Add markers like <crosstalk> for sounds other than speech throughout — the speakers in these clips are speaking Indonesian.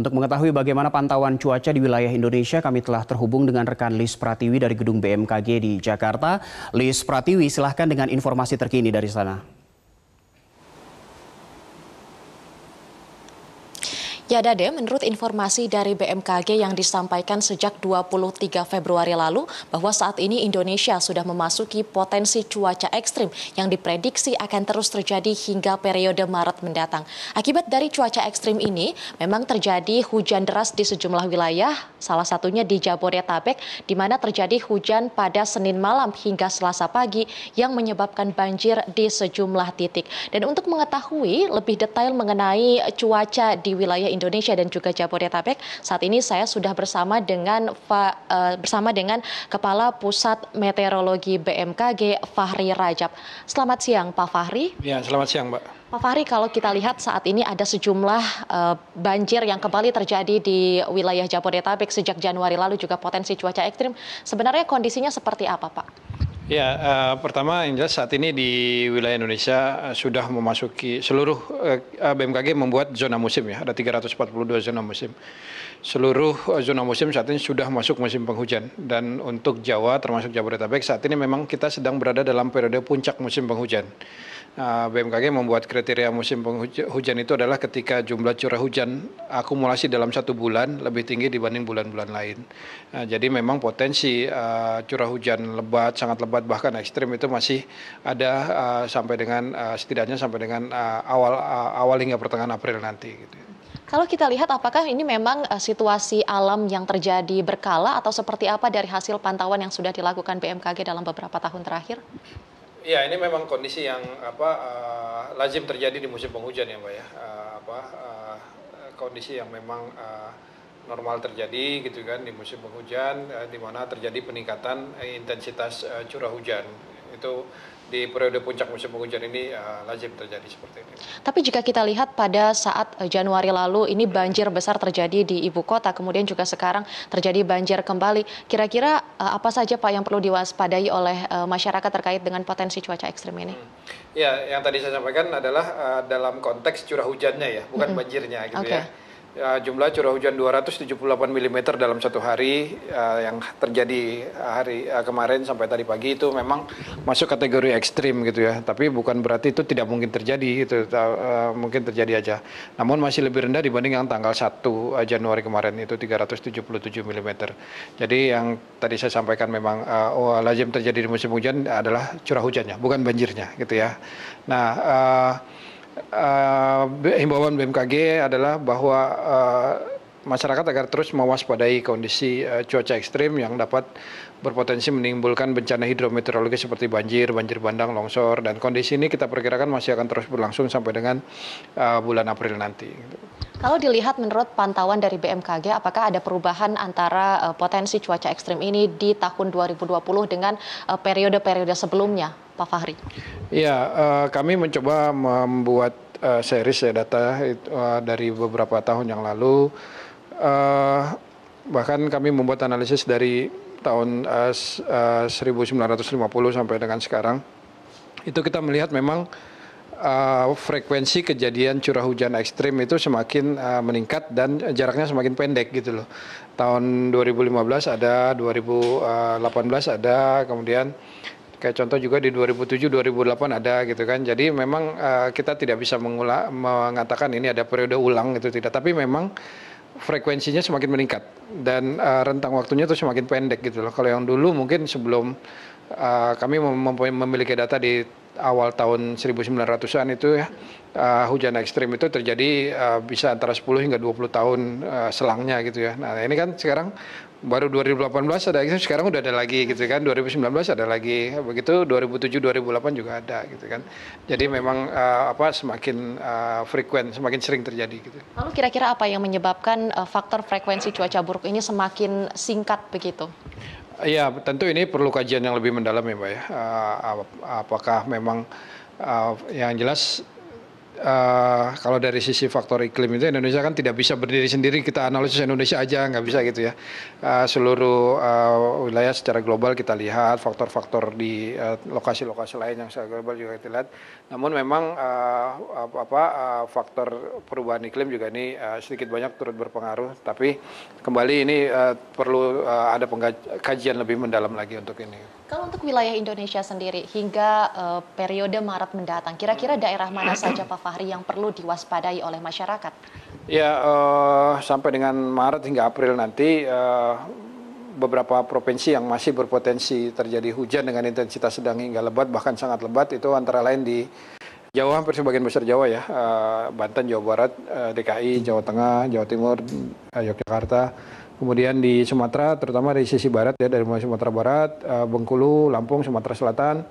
Untuk mengetahui bagaimana pantauan cuaca di wilayah Indonesia, kami telah terhubung dengan rekan Lis Pratiwi dari Gedung BMKG di Jakarta. Lis Pratiwi, silahkan dengan informasi terkini dari sana. Ya Dade, menurut informasi dari BMKG yang disampaikan sejak 23 Februari lalu bahwa saat ini Indonesia sudah memasuki potensi cuaca ekstrim yang diprediksi akan terus terjadi hingga periode Maret mendatang. Akibat dari cuaca ekstrim ini, memang terjadi hujan deras di sejumlah wilayah, salah satunya di Jabodetabek, di mana terjadi hujan pada Senin malam hingga Selasa pagi yang menyebabkan banjir di sejumlah titik. Dan untuk mengetahui lebih detail mengenai cuaca di wilayah Indonesia, Indonesia dan juga Jabodetabek. Saat ini saya sudah bersama dengan eh, bersama dengan Kepala Pusat Meteorologi BMKG Fahri Rajab. Selamat siang Pak Fahri. Ya, selamat siang Mbak. Pak Fahri, kalau kita lihat saat ini ada sejumlah uh, banjir yang kembali terjadi di wilayah Jabodetabek sejak Januari lalu juga potensi cuaca ekstrim. Sebenarnya kondisinya seperti apa, Pak? Ya, uh, pertama yang jelas saat ini di wilayah Indonesia eh, sudah memasuki seluruh uh, BMKG membuat zona musim ya, ada 342 zona musim. Seluruh zona musim saat ini sudah masuk musim penghujan dan untuk Jawa termasuk Jabodetabek saat ini memang kita sedang berada dalam periode puncak musim penghujan. Ah, BMKG membuat kriteria musim penghujan itu adalah ketika jumlah curah hujan akumulasi dalam satu bulan lebih tinggi dibanding bulan-bulan lain. Ah, jadi memang potensi ah, curah hujan lebat, sangat lebat bahkan ekstrim itu masih ada sampai dengan setidaknya sampai dengan awal awal hingga pertengahan April nanti. Gitu. Kalau kita lihat apakah ini memang eh, situasi alam yang terjadi berkala atau seperti apa dari hasil pantauan yang sudah dilakukan BMKG dalam beberapa tahun terakhir? Ya ini memang kondisi yang apa uh, lazim terjadi di musim penghujan ya pak ya uh, apa uh, kondisi yang memang uh, normal terjadi gitu kan di musim penghujan uh, di mana terjadi peningkatan intensitas uh, curah hujan itu di periode puncak musim penghujan ini uh, lazim terjadi seperti ini. Tapi jika kita lihat pada saat eh, Januari lalu ini banjir besar terjadi di ibu kota, kemudian juga sekarang terjadi banjir kembali. Kira-kira uh, apa saja Pak yang perlu diwaspadai oleh uh, masyarakat terkait dengan potensi cuaca ekstrim ini? Hmm. Ya, yang tadi saya sampaikan adalah uh, dalam konteks curah hujannya ya, bukan -hmm. banjirnya gitu okay. ya. Ya, jumlah curah hujan 278 mm dalam satu hari uh, yang terjadi hari uh, kemarin sampai tadi pagi itu memang masuk kategori ekstrim gitu ya. Tapi bukan berarti itu tidak mungkin terjadi itu uh, e, mungkin terjadi aja. Namun masih lebih rendah dibanding yang tanggal 1 e, Januari kemarin itu 377 mm. Jadi yang tadi saya sampaikan memang uh, oh, lazim terjadi di musim hujan adalah curah hujannya, bukan banjirnya gitu ya. Nah. Uh, uh, himbauan BMKG adalah bahwa uh, masyarakat agar terus mewaspadai kondisi uh, cuaca ekstrim yang dapat berpotensi menimbulkan bencana hidrometeorologi seperti banjir, banjir bandang, longsor, dan kondisi ini kita perkirakan masih akan terus berlangsung sampai dengan uh, bulan April nanti. Kalau dilihat menurut pantauan dari BMKG, apakah ada perubahan antara uh, potensi cuaca ekstrim ini di tahun 2020 dengan periode-periode uh, periode -periode sebelumnya? Pak Fahri? Ya, uh, kami mencoba membuat uh, series ya data uh, dari beberapa tahun yang lalu. Uh, bahkan kami membuat analisis dari tahun uh, uh, 1950 sampai dengan sekarang. Itu kita melihat memang uh, frekuensi kejadian curah hujan ekstrim itu semakin uh, meningkat dan jaraknya semakin pendek gitu loh. Tahun 2015 ada, 2018 ada, kemudian Kayak contoh juga di 2007-2008 ada gitu kan. Jadi memang uh, kita tidak bisa mengula, mengatakan ini ada periode ulang gitu tidak. Tapi memang frekuensinya semakin meningkat dan uh, rentang waktunya itu semakin pendek gitu loh. Kalau yang dulu mungkin sebelum uh, kami mem memiliki data di awal tahun 1900-an itu ya, uh, hujan ekstrim itu terjadi uh, bisa antara 10 hingga 20 tahun uh, selangnya gitu ya. Nah ini kan sekarang baru 2018 ada ekstrim, sekarang udah ada lagi gitu kan. 2019 ada lagi, begitu 2007, 2008 juga ada gitu kan. Jadi memang uh, apa semakin uh, frekuen, semakin sering terjadi gitu. Lalu kira-kira apa yang menyebabkan uh, faktor frekuensi cuaca buruk ini semakin singkat begitu? Ya, tentu ini perlu kajian yang lebih mendalam ya, Mbak ya. Eh, apakah memang eh, yang jelas uh, kalau dari sisi faktor iklim itu Indonesia kan tidak bisa berdiri sendiri kita analisis Indonesia aja nggak bisa gitu ya uh, seluruh uh, wilayah secara global kita lihat faktor-faktor di lokasi-lokasi uh, lain yang secara global juga kita lihat namun memang uh, apa uh, faktor perubahan iklim juga ini uh, sedikit banyak turut berpengaruh tapi kembali ini uh, perlu uh, ada kajian lebih mendalam lagi untuk ini kalau untuk wilayah Indonesia sendiri hingga uh, periode Maret mendatang kira-kira daerah mana saja Pak Fahri yang perlu diwaspadai oleh masyarakat? Ya, uh, sampai dengan Maret hingga April nanti uh, beberapa provinsi yang masih berpotensi terjadi hujan dengan intensitas sedang hingga lebat bahkan sangat lebat itu antara lain di Jawa hampir sebagian besar Jawa ya, uh, Banten, Jawa Barat, uh, DKI, Jawa Tengah, Jawa Timur, uh, Yogyakarta. Kemudian di Sumatera, terutama di sisi barat ya dari mulai Sumatera Barat, Bengkulu, Lampung, Sumatera Selatan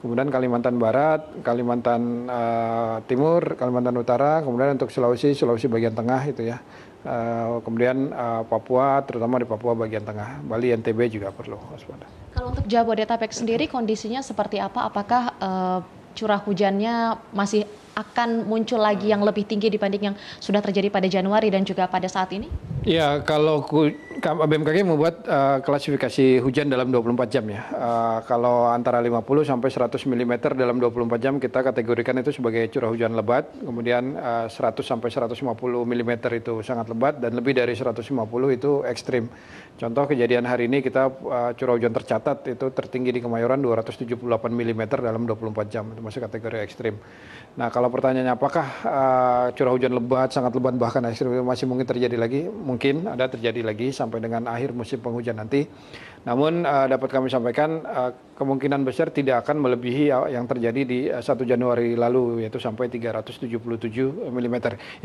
kemudian Kalimantan Barat, Kalimantan uh, Timur, Kalimantan Utara, kemudian untuk Sulawesi, Sulawesi bagian tengah itu ya. Uh, kemudian uh, Papua, terutama di Papua bagian tengah, Bali, NTB juga perlu waspada. Kalau untuk Jabodetabek sendiri kondisinya seperti apa? Apakah uh, curah hujannya masih akan muncul lagi yang lebih tinggi dibanding yang sudah terjadi pada Januari dan juga pada saat ini? Ya, kalau ku, BMKG membuat uh, klasifikasi hujan dalam 24 jam ya. Uh, kalau antara 50 sampai 100 mm dalam 24 jam kita kategorikan itu sebagai curah hujan lebat. Kemudian uh, eh, 100 sampai 150 mm itu sangat lebat dan lebih dari 150 itu ekstrim. Contoh kejadian hari ini kita uh, curah hujan tercatat itu tertinggi di Kemayoran 278 mm dalam 24 jam itu masih kategori ekstrim. Nah kalau pertanyaannya apakah uh, curah hujan lebat, sangat lebat bahkan ekstrim masih mungkin terjadi lagi? Mungkin ada terjadi lagi sampai sampai dengan akhir musim penghujan nanti. Namun uh, dapat kami sampaikan uh, kemungkinan besar tidak akan melebihi eh, yang terjadi di 1 Januari lalu yaitu sampai 377 mm.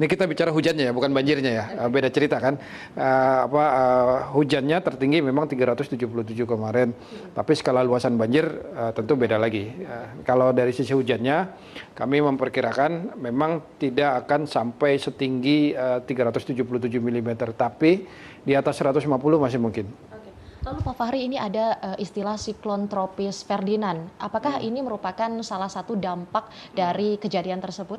Ini kita bicara hujannya ya, bukan banjirnya ya. Uh, beda cerita kan. Uh, apa uh, hujannya tertinggi memang 377 kemarin. Tapi skala luasan banjir uh, tentu beda lagi. Uh, kalau dari sisi hujannya kami memperkirakan memang tidak akan sampai setinggi uh, 377 mm tapi di atas 150 masih mungkin. Oke. Lalu Pak Fahri ini ada eh, istilah siklon tropis Ferdinand. Apakah hmm. ini merupakan salah satu dampak dari kejadian tersebut?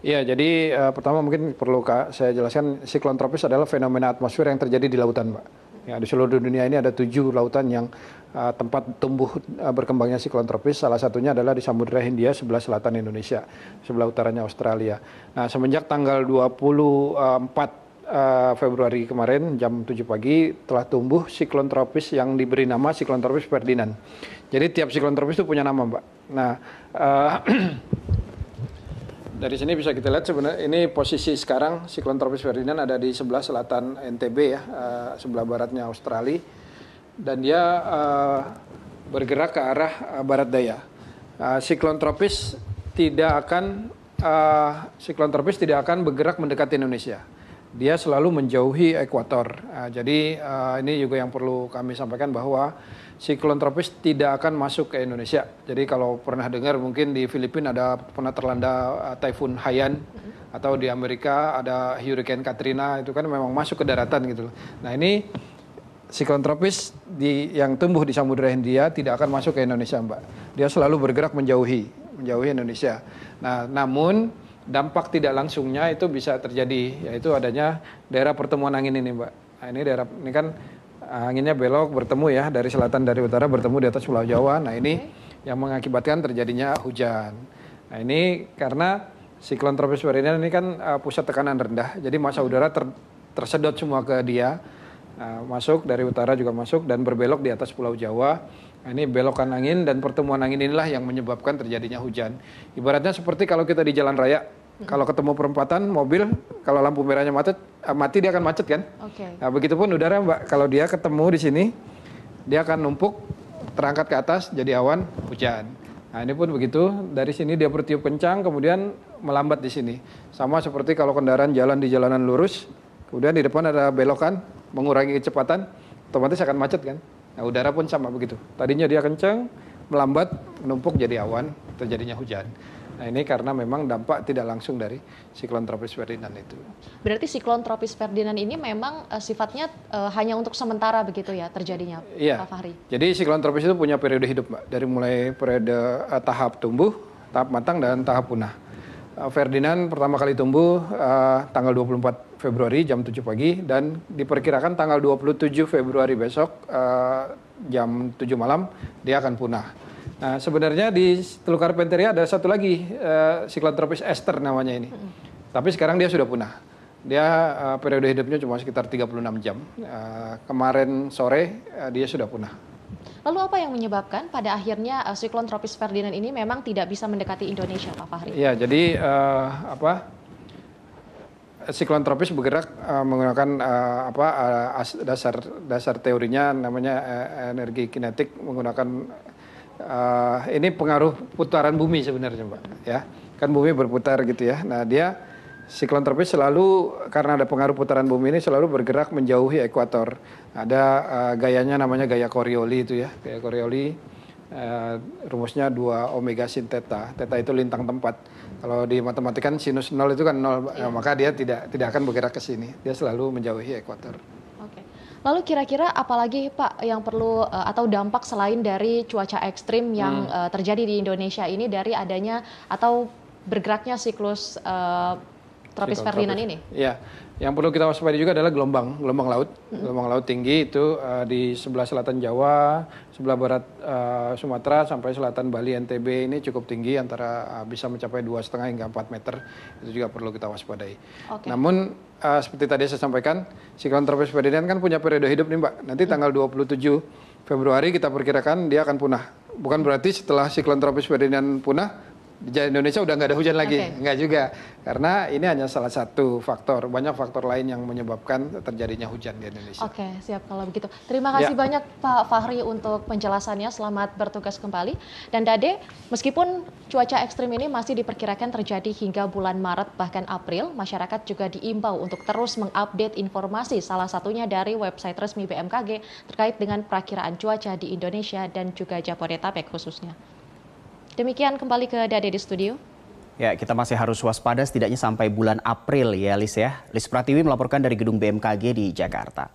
Iya, jadi uh, pertama mungkin perlu Kak saya jelaskan siklon tropis adalah fenomena atmosfer yang terjadi di lautan, Pak. Ya, di seluruh dunia ini ada tujuh lautan yang uh, tempat tumbuh uh, berkembangnya siklon tropis. Salah satunya adalah di Samudra Hindia sebelah selatan Indonesia, sebelah utaranya Australia. Nah, semenjak tanggal 24 uh, Februari kemarin jam 7 pagi telah tumbuh siklon tropis yang diberi nama siklon tropis Ferdinand. Jadi tiap siklon tropis itu punya nama, Mbak. Nah, uh, <clears throat> dari sini bisa kita lihat sebenarnya ini posisi sekarang siklon tropis Ferdinand ada di sebelah selatan NTB ya, uh, sebelah baratnya Australia dan dia uh, bergerak ke arah uh, barat daya. Uh, siklon tropis tidak akan uh, siklon tropis tidak akan bergerak mendekati Indonesia dia selalu menjauhi ekuator. Nah, jadi uh, ini juga yang perlu kami sampaikan bahwa siklon tropis tidak akan masuk ke Indonesia. Jadi kalau pernah dengar mungkin di Filipina ada pernah terlanda uh, typhoon Haiyan mm-hmm. atau di Amerika ada Hurricane Katrina itu kan memang masuk ke daratan gitu Nah, ini siklon tropis di yang tumbuh di Samudra Hindia tidak akan masuk ke Indonesia, Mbak. Dia selalu bergerak menjauhi menjauhi Indonesia. Nah, namun dampak tidak langsungnya itu bisa terjadi yaitu adanya daerah pertemuan angin ini mbak nah, ini daerah ini kan eh, anginnya belok bertemu ya dari selatan dari utara bertemu di atas pulau Jawa nah ini yang mengakibatkan terjadinya hujan nah ini karena siklon tropis Meridian ini kan uh, pusat tekanan rendah jadi masa udara ter, tersedot semua ke dia uh, masuk dari utara juga masuk dan berbelok di atas pulau Jawa Nah, ini belokan angin dan pertemuan angin inilah yang menyebabkan terjadinya hujan. Ibaratnya seperti kalau kita di jalan raya, kalau ketemu perempatan mobil, kalau lampu merahnya mati, eh, mati dia akan macet kan? Oke. Okay. Nah, begitupun udara Mbak, kalau dia ketemu di sini, dia akan numpuk, terangkat ke atas, jadi awan, hujan. Nah, ini pun begitu, dari sini dia bertiup kencang, kemudian melambat di sini. Sama seperti kalau kendaraan jalan di jalanan lurus, kemudian di depan ada belokan, mengurangi kecepatan, otomatis akan macet kan? Nah, udara pun sama begitu. Tadinya dia kencang, melambat, menumpuk jadi awan, terjadinya hujan. Nah, ini karena memang dampak tidak langsung dari siklon tropis Ferdinand itu. Berarti siklon tropis Ferdinand ini memang uh, sifatnya uh, hanya untuk sementara begitu ya terjadinya, iya. Pak Fahri? Jadi siklon tropis itu punya periode hidup, Mbak. Dari mulai periode uh, tahap tumbuh, tahap matang, dan tahap punah. Eh, Ferdinand pertama kali tumbuh uh, tanggal 24 Februari jam 7 pagi dan diperkirakan tanggal 27 Februari besok uh, jam 7 malam dia akan punah. Nah, sebenarnya di Teluk Carpentaria ada satu lagi uh, tropis Esther namanya ini. Tapi sekarang dia sudah punah. Dia uh, periode hidupnya cuma sekitar 36 jam. Uh, kemarin sore uh, dia sudah punah. Lalu apa yang menyebabkan pada akhirnya uh, siklon tropis Ferdinand ini memang tidak bisa mendekati Indonesia, Pak Fahri? Ya, jadi uh, apa? Siklon tropis bergerak uh, menggunakan uh, apa uh, dasar dasar teorinya namanya uh, energi kinetik menggunakan uh, ini pengaruh putaran bumi sebenarnya, Pak. Ya, kan bumi berputar gitu ya. Nah, dia siklon tropis selalu karena ada pengaruh putaran bumi ini selalu bergerak menjauhi ekuator. Ada uh, gayanya namanya gaya Corioli itu ya, gaya Corioli. Uh, rumusnya 2 omega sin theta. Theta itu lintang tempat. Kalau di matematika sinus 0 itu kan 0, yeah. Iya. maka dia tidak tidak akan bergerak ke sini. Dia selalu menjauhi ekuator. Oke. Okay. Lalu kira-kira apalagi Pak yang perlu uh, atau dampak selain dari cuaca ekstrim yang hmm. uh, terjadi di Indonesia ini dari adanya atau bergeraknya siklus uh, Tropis Ferdinand ini? Ya, yang perlu kita waspadai juga adalah gelombang, gelombang laut. Hmm. Gelombang laut tinggi itu uh, di sebelah selatan Jawa, sebelah barat uh, Sumatera sampai selatan Bali NTB ini cukup tinggi antara uh, bisa mencapai dua setengah hingga 4 meter. Itu juga perlu kita waspadai. Okay. Namun uh, seperti tadi saya sampaikan, siklon tropis Ferdinand kan punya periode hidup nih, Mbak. Nanti hmm. tanggal 27 Februari kita perkirakan dia akan punah. Bukan berarti setelah siklon tropis Ferdinand punah di Indonesia udah nggak ada hujan lagi, okay. nggak juga, karena ini hanya salah satu faktor, banyak faktor lain yang menyebabkan terjadinya hujan di Indonesia. Oke, okay, siap kalau begitu. Terima kasih ya. banyak Pak Fahri untuk penjelasannya. Selamat bertugas kembali. Dan Dade, meskipun cuaca ekstrim ini masih diperkirakan terjadi hingga bulan Maret bahkan April, masyarakat juga diimbau untuk terus mengupdate informasi, salah satunya dari website resmi BMKG terkait dengan perakiraan cuaca di Indonesia dan juga Jabodetabek khususnya. Demikian kembali ke Dade di studio. Ya, kita masih harus waspada setidaknya sampai bulan April ya, Lis ya. Lis Pratiwi melaporkan dari gedung BMKG di Jakarta.